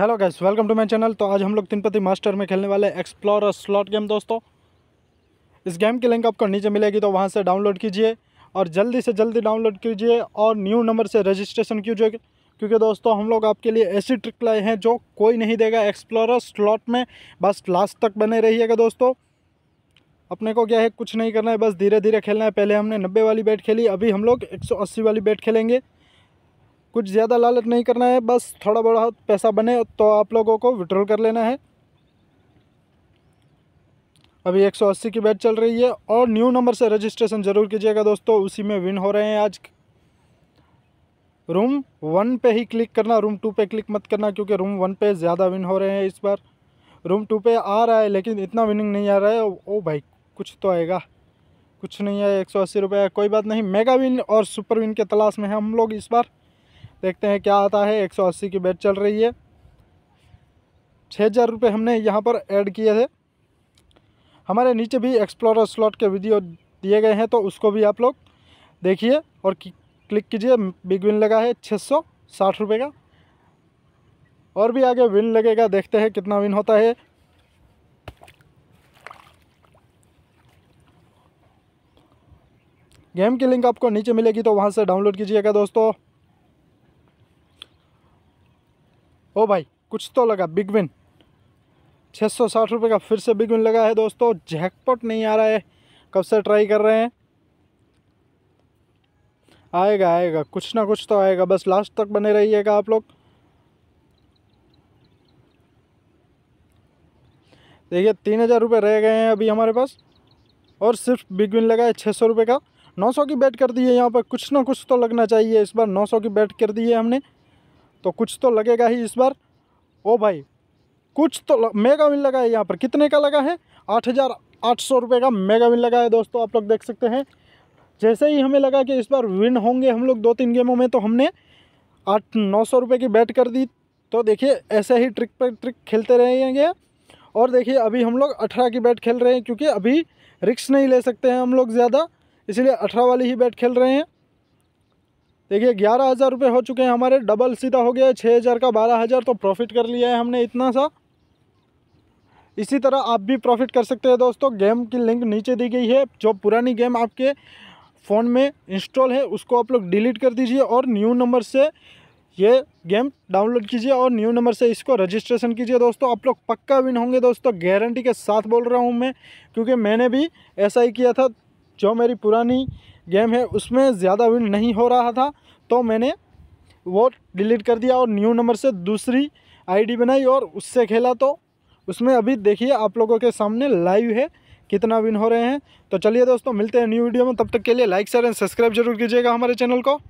hello guys welcome to my channel तो आज हम लोग तिनपति मास्टर में खेलने वाले एक्सप्लोर स्लॉट गेम दोस्तों इस गेम की लिंक आपको नीचे मिलेगी तो वहां से डाउनलोड कीजिए और जल्दी से जल्दी डाउनलोड कीजिए और न्यू नंबर से रजिस्ट्रेशन कीजिए क्योंकि दोस्तों हम लोग आपके लिए ऐसी ट्रिक लाए हैं जो कोई नहीं देगा एक्सप्लोर स्लॉट में बस लास्ट तक बने रहिएगा दोस्तों अपने को क्या है कुछ नहीं करना है बस धीरे धीरे खेलना है पहले हमने नब्बे वाली बैट खेली अभी हम लोग एक वाली बैट खेलेंगे कुछ ज़्यादा लालच नहीं करना है बस थोड़ा बड़ा पैसा बने तो आप लोगों को विड्रॉल कर लेना है अभी 180 की बैट चल रही है और न्यू नंबर से रजिस्ट्रेशन ज़रूर कीजिएगा दोस्तों उसी में विन हो रहे हैं आज रूम वन पे ही क्लिक करना रूम टू पे क्लिक मत करना क्योंकि रूम वन पे ज़्यादा विन हो रहे हैं इस बार रूम टू पे आ रहा है लेकिन इतना विनिंग नहीं आ रहा है ओ भाई कुछ तो आएगा कुछ नहीं आया एक सौ अस्सी रुपये कोई बात नहीं मेगा विन और सुपर विन के तलाश में हैं हम लोग इस बार देखते हैं क्या आता है एक सौ अस्सी की बैट चल रही है छः हज़ार रुपये हमने यहाँ पर ऐड किए थे हमारे नीचे भी एक्सप्लोरर स्लॉट के वीडियो दिए गए हैं तो उसको भी आप लोग देखिए और क्लिक कीजिए बिग विन लगा है छः सौ साठ रुपये का और भी आगे विन लगेगा देखते हैं कितना विन होता है गेम की लिंक आपको नीचे मिलेगी तो वहाँ से डाउनलोड कीजिएगा दोस्तों ओ भाई कुछ तो लगा बिग विन छः सौ साठ रुपये का फिर से बिग विन लगा है दोस्तों जैकपॉट नहीं आ रहा है कब से ट्राई कर रहे हैं आएगा आएगा कुछ ना कुछ तो आएगा बस लास्ट तक बने रहिएगा आप लोग देखिए तीन हज़ार रुपये रह गए हैं अभी हमारे पास और सिर्फ बिग विन लगा है छः सौ रुपये का नौ सौ की बैट कर दी है यहाँ पर कुछ ना कुछ तो लगना चाहिए इस बार नौ सौ की बैट कर दी है हमने तो कुछ तो लगेगा ही इस बार ओ भाई कुछ तो ल... मेगा विन लगा है यहाँ पर कितने का लगा है आठ हज़ार आठ सौ रुपये का मेगा विन लगा है दोस्तों आप लोग देख सकते हैं जैसे ही हमें लगा कि इस बार विन होंगे हम लोग दो तीन गेमों में तो हमने आठ नौ सौ रुपये की बैट कर दी तो देखिए ऐसे ही ट्रिक पर ट्रिक खेलते रहेंगे और देखिए अभी हम लोग अठारह की बैट खेल रहे हैं क्योंकि अभी रिक्स नहीं ले सकते हैं हम लोग ज़्यादा इसीलिए अठारह वाली ही बैट खेल रहे हैं देखिए ग्यारह हज़ार रुपये हो चुके हैं हमारे डबल सीधा हो गया है छः हज़ार का बारह हज़ार तो प्रॉफिट कर लिया है हमने इतना सा इसी तरह आप भी प्रॉफिट कर सकते हैं दोस्तों गेम की लिंक नीचे दी गई है जो पुरानी गेम आपके फ़ोन में इंस्टॉल है उसको आप लोग डिलीट कर दीजिए और न्यू नंबर से ये गेम डाउनलोड कीजिए और न्यू नंबर से इसको रजिस्ट्रेशन कीजिए दोस्तों आप लोग पक्का विन होंगे दोस्तों गारंटी के साथ बोल रहा हूँ मैं क्योंकि मैंने भी ऐसा ही किया था जो मेरी पुरानी गेम है उसमें ज़्यादा विन नहीं हो रहा था तो मैंने वो डिलीट कर दिया और न्यू नंबर से दूसरी आईडी बनाई और उससे खेला तो उसमें अभी देखिए आप लोगों के सामने लाइव है कितना विन हो रहे हैं तो चलिए दोस्तों मिलते हैं न्यू वीडियो में तब तक के लिए लाइक शेयर एंड सब्सक्राइब जरूर कीजिएगा हमारे चैनल को